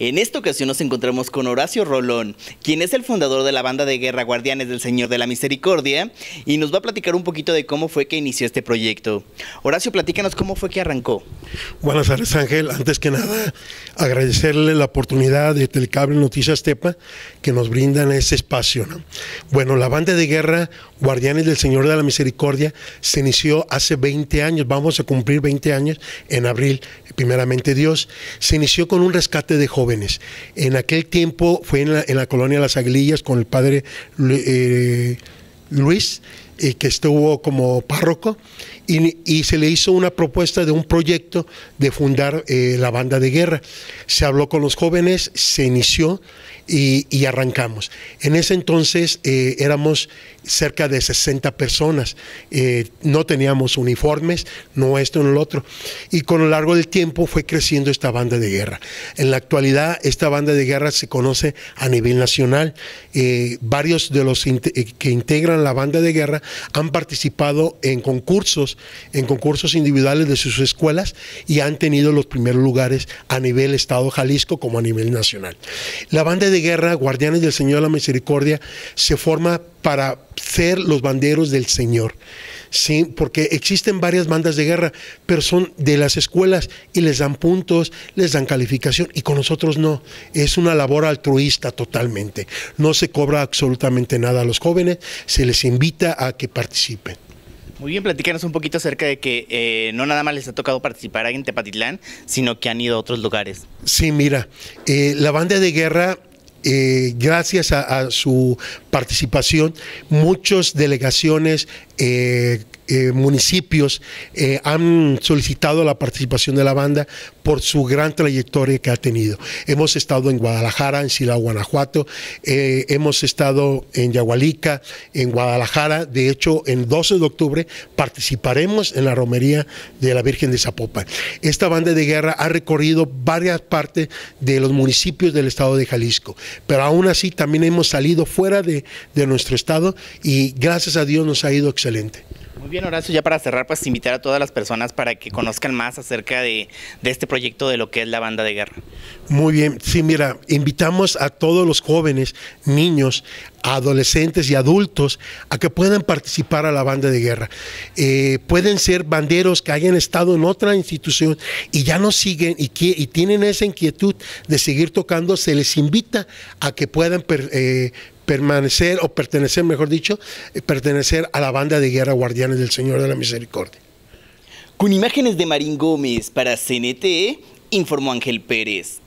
En esta ocasión nos encontramos con Horacio Rolón, quien es el fundador de la banda de guerra Guardianes del Señor de la Misericordia, y nos va a platicar un poquito de cómo fue que inició este proyecto. Horacio, platícanos cómo fue que arrancó. Buenas tardes Ángel, antes que nada, agradecerle la oportunidad de Telecable Noticias Tepa que nos brindan ese espacio. Bueno, la banda de guerra Guardianes del Señor de la Misericordia se inició hace 20 años, vamos a cumplir 20 años en abril, primeramente Dios. Se inició con un rescate de jóvenes. En aquel tiempo fue en la, colonia Las Aguilillas con el padre eh, Luis, eh, que estuvo como párroco y, se le hizo una propuesta de un proyecto de fundar eh, la banda de guerra. Se habló con los jóvenes, se inició y, arrancamos. En ese entonces eh, éramos cerca de 60 personas, eh, no teníamos uniformes, no esto, no lo otro. Y con lo largo del tiempo fue creciendo esta banda de guerra. En la actualidad esta banda de guerra se conoce a nivel nacional. varios de los que integran la banda de guerra han participado en concursos en concursos individuales de sus escuelas y han tenido los primeros lugares a nivel Estado Jalisco como a nivel nacional. La banda de guerra Guardianes del Señor de la Misericordia se forma para ser los banderos del Señor. Sí, porque existen varias bandas de guerra, pero son de las escuelas y les dan puntos, les dan calificación y con nosotros no. Es una labor altruista totalmente. No se cobra absolutamente nada a los jóvenes, se les invita a que participen. Muy bien, platícanos un poquito acerca de que eh, no nada más les ha tocado participar en Tepatitlán, sino que han ido a otros lugares. Sí, mira, eh, la banda de guerra eh, gracias a, su participación, muchas delegaciones, eh, eh, municipios han solicitado la participación de la banda por su gran trayectoria que ha tenido. Hemos estado en Guadalajara, en Silao, Guanajuato, hemos estado en Yagualica, en Guadalajara. De hecho, el 12 de octubre participaremos en la romería de la Virgen de Zapopan. Esta banda de guerra ha recorrido varias partes de los municipios del estado de Jalisco pero aún así también hemos salido fuera de, nuestro estado y gracias a Dios nos ha ido excelente. Muy bien, Horacio, ya para cerrar, pues invitar a todas las personas para que conozcan más acerca de, de, este proyecto de lo que es la banda de guerra. Muy bien, sí, mira, invitamos a todos los jóvenes, niños, adolescentes y adultos a que puedan participar a la banda de guerra. Eh, pueden ser banderos que hayan estado en otra institución y ya no siguen y, tienen esa inquietud de seguir tocando, se les invita a que puedan eh, permanecer o pertenecer, mejor dicho, eh, pertenecer a la banda de guerra Guardianes del Señor de la Misericordia. Con imágenes de Marín Gómez para CNT, informó Ángel Pérez.